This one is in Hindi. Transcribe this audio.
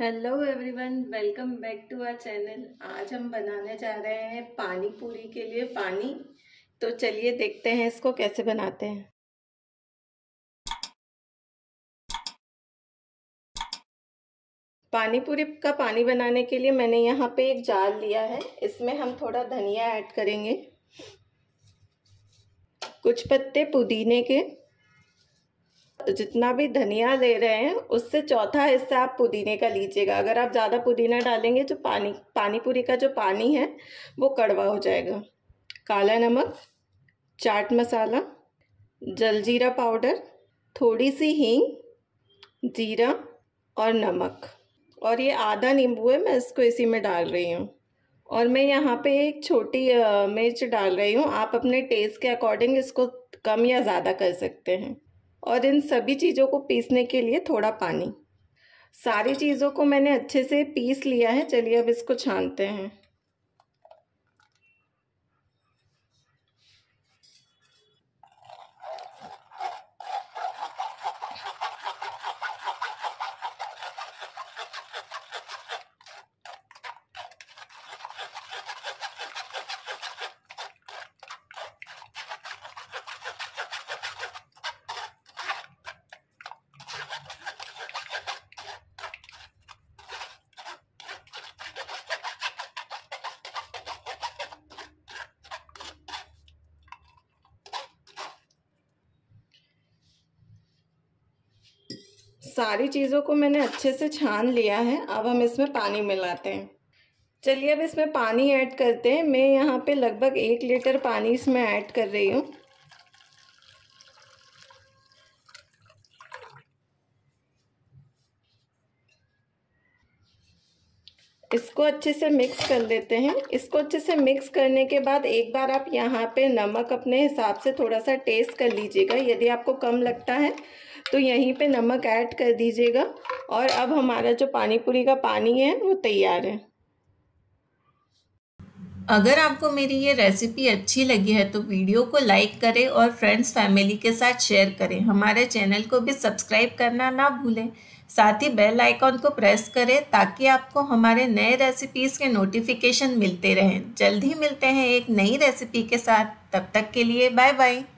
hello everyone welcome back to our channel आज हम बनाने जा रहे हैं पानी पूरी के लिए पानी तो चलिए देखते हैं इसको कैसे बनाते हैं पानी पूरी का पानी बनाने के लिए मैंने यहाँ पे एक जार लिया है इसमें हम थोड़ा धनिया ऐड करेंगे कुछ पत्ते पुदीने के तो जितना भी धनिया ले रहे हैं उससे चौथा हिस्सा आप पुदीने का लीजिएगा अगर आप ज़्यादा पुदीना डालेंगे तो पानी पानी पूरी का जो पानी है वो कड़वा हो जाएगा काला नमक चाट मसाला जलजीरा पाउडर थोड़ी सी हींग जीरा और नमक और ये आधा नींबू है मैं इसको इसी में डाल रही हूँ और मैं यहाँ पे एक छोटी मिर्च डाल रही हूँ आप अपने टेस्ट के अकॉर्डिंग इसको कम या ज़्यादा कर सकते हैं और इन सभी चीज़ों को पीसने के लिए थोड़ा पानी सारी चीज़ों को मैंने अच्छे से पीस लिया है चलिए अब इसको छानते हैं सारी चीज़ों को मैंने अच्छे से छान लिया है अब हम इसमें पानी मिलाते हैं चलिए अब इसमें पानी ऐड करते हैं मैं यहाँ पे लगभग एक लीटर पानी इसमें ऐड कर रही हूँ इसको अच्छे से मिक्स कर लेते हैं इसको अच्छे से मिक्स करने के बाद एक बार आप यहाँ पे नमक अपने हिसाब से थोड़ा सा टेस्ट कर लीजिएगा यदि आपको कम लगता है तो यहीं पे नमक ऐड कर दीजिएगा और अब हमारा जो पानी पूरी का पानी है वो तैयार है अगर आपको मेरी ये रेसिपी अच्छी लगी है तो वीडियो को लाइक करें और फ्रेंड्स फैमिली के साथ शेयर करें हमारे चैनल को भी सब्सक्राइब करना ना भूलें साथ ही बेल आइकॉन को प्रेस करें ताकि आपको हमारे नए रेसिपीज़ के नोटिफिकेशन मिलते रहें जल्द ही मिलते हैं एक नई रेसिपी के साथ तब तक के लिए बाय बाय